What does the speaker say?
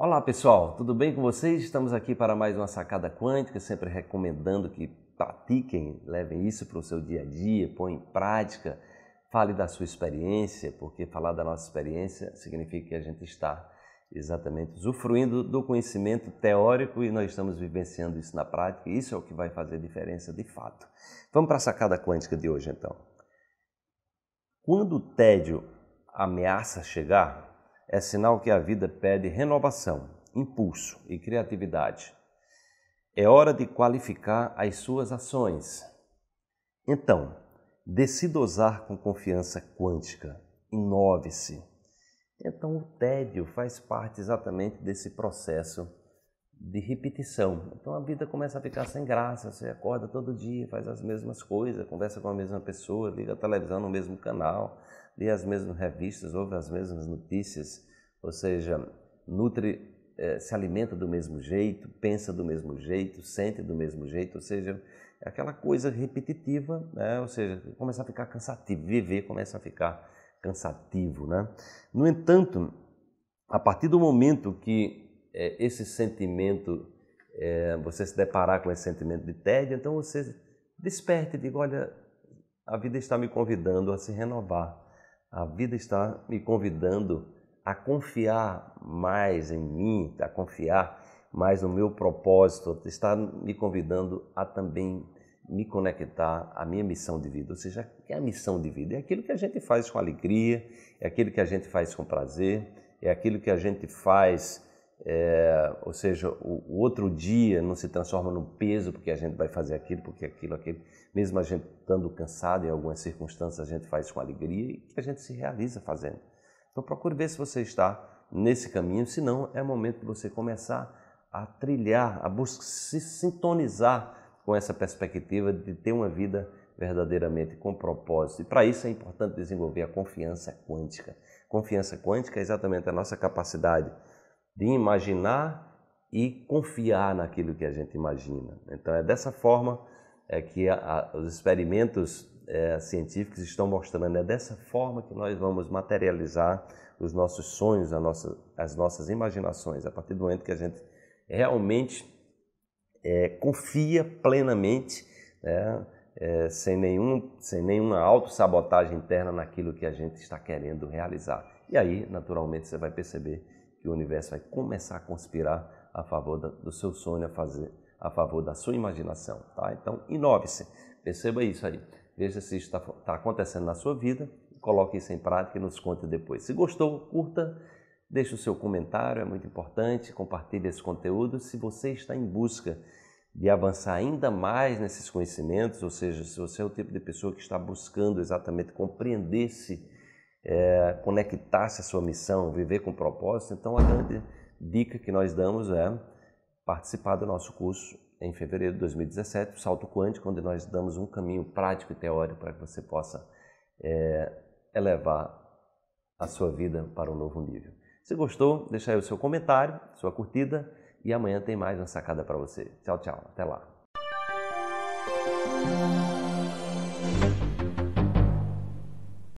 Olá pessoal, tudo bem com vocês? Estamos aqui para mais uma sacada quântica, sempre recomendando que pratiquem, levem isso para o seu dia a dia, põe em prática, fale da sua experiência, porque falar da nossa experiência significa que a gente está exatamente usufruindo do conhecimento teórico e nós estamos vivenciando isso na prática, e isso é o que vai fazer diferença de fato. Vamos para a sacada quântica de hoje então. Quando o tédio ameaça chegar, é sinal que a vida pede renovação, impulso e criatividade. É hora de qualificar as suas ações. Então, decida usar com confiança quântica. Inove-se. Então, o tédio faz parte exatamente desse processo de repetição. Então, a vida começa a ficar sem graça. Você acorda todo dia, faz as mesmas coisas, conversa com a mesma pessoa, liga a televisão no mesmo canal, lê as mesmas revistas, ouve as mesmas notícias, ou seja, nutre, eh, se alimenta do mesmo jeito, pensa do mesmo jeito, sente do mesmo jeito, ou seja, é aquela coisa repetitiva, né? ou seja, começa a ficar cansativo, viver começa a ficar cansativo. Né? No entanto, a partir do momento que eh, esse sentimento, eh, você se deparar com esse sentimento de tédio, então você desperte e diga, olha, a vida está me convidando a se renovar, a vida está me convidando a confiar mais em mim, a confiar mais no meu propósito, está me convidando a também me conectar à minha missão de vida. Ou seja, o que é a missão de vida? É aquilo que a gente faz com alegria, é aquilo que a gente faz com prazer, é aquilo que a gente faz é, ou seja, o, o, outro dia não se transforma no peso porque a gente vai fazer aquilo, porque aquilo, aquilo. Mesmo a gente estando cansado, em algumas circunstâncias, a gente faz com alegria e a gente se realiza fazendo. Então procure ver se você está nesse caminho, se não, é momento de você começar a trilhar, a buscar, se sintonizar com essa perspectiva de ter uma vida verdadeiramente com propósito. E para isso é importante desenvolver a confiança quântica. Confiança quântica é exatamente a nossa capacidade de imaginar e confiar naquilo que a gente imagina. Então, é dessa forma é, que a, a, os experimentos é, científicos estão mostrando, é dessa forma que nós vamos materializar os nossos sonhos, nossa, as nossas imaginações, a partir do momento que a gente realmente é, confia plenamente, né, é, sem, nenhum, sem nenhuma autossabotagem interna naquilo que a gente está querendo realizar. E aí, naturalmente, você vai perceber o universo vai começar a conspirar a favor do seu sonho, a, fazer, a favor da sua imaginação. Tá? Então, inove-se, perceba isso aí. Veja se isso está tá acontecendo na sua vida, coloque isso em prática e nos conte depois. Se gostou, curta, deixe o seu comentário, é muito importante, compartilhe esse conteúdo. Se você está em busca de avançar ainda mais nesses conhecimentos, ou seja, se você é o tipo de pessoa que está buscando exatamente compreender-se é, conectar-se à sua missão, viver com propósito. Então, a grande dica que nós damos é participar do nosso curso em fevereiro de 2017, o Salto Quântico, onde nós damos um caminho prático e teórico para que você possa é, elevar a sua vida para um novo nível. Se gostou, deixa aí o seu comentário, sua curtida e amanhã tem mais uma sacada para você. Tchau, tchau. Até lá.